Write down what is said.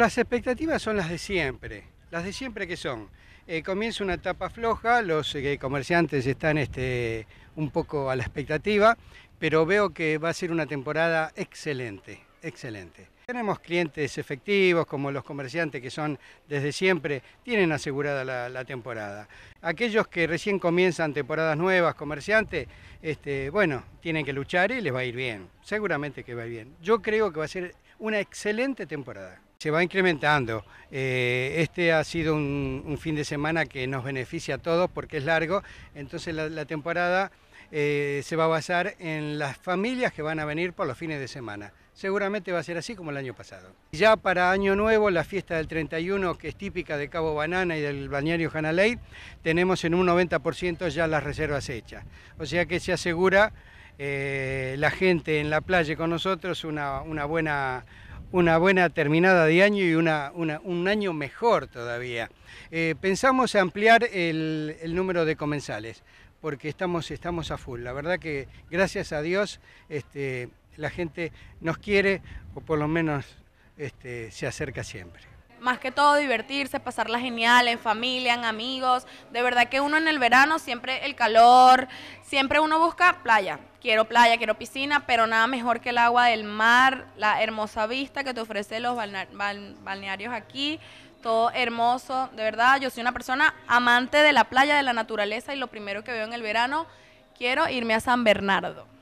Las expectativas son las de siempre. Las de siempre que son. Eh, comienza una etapa floja, los eh, comerciantes están este, un poco a la expectativa, pero veo que va a ser una temporada excelente, excelente. Tenemos clientes efectivos, como los comerciantes que son desde siempre, tienen asegurada la, temporada. Aquellos que recién comienzan temporadas nuevas, comerciantes, este, bueno, tienen que luchar y les va a ir bien. Seguramente que va a ir bien. Yo creo que va a ser una excelente temporada se va incrementando. Eh, este ha sido un, fin de semana que nos beneficia a todos porque es largo, entonces la, temporada eh, se va a basar en las familias que van a venir por los fines de semana. Seguramente va a ser así como el año pasado. Ya para Año Nuevo, la fiesta del 31, que es típica de Cabo Banana y del bañario Janaley, tenemos en un 90% ya las reservas hechas. O sea que se asegura eh, la gente en la playa con nosotros una buena una buena terminada de año y una, un año mejor todavía. Eh, pensamos ampliar el, número de comensales, porque estamos, estamos a full. La verdad que gracias a Dios este, la gente nos quiere, o por lo menos este, se acerca siempre más que todo divertirse, pasarla genial en familia, en amigos. De verdad que uno en el verano siempre el calor, siempre uno busca playa. Quiero playa, quiero piscina, pero nada mejor que el agua del mar, la hermosa vista que te ofrecen los balnearios aquí. Todo hermoso, de verdad, yo soy una persona amante de la playa, de la naturaleza y lo primero que veo en el verano, quiero irme a San Bernardo.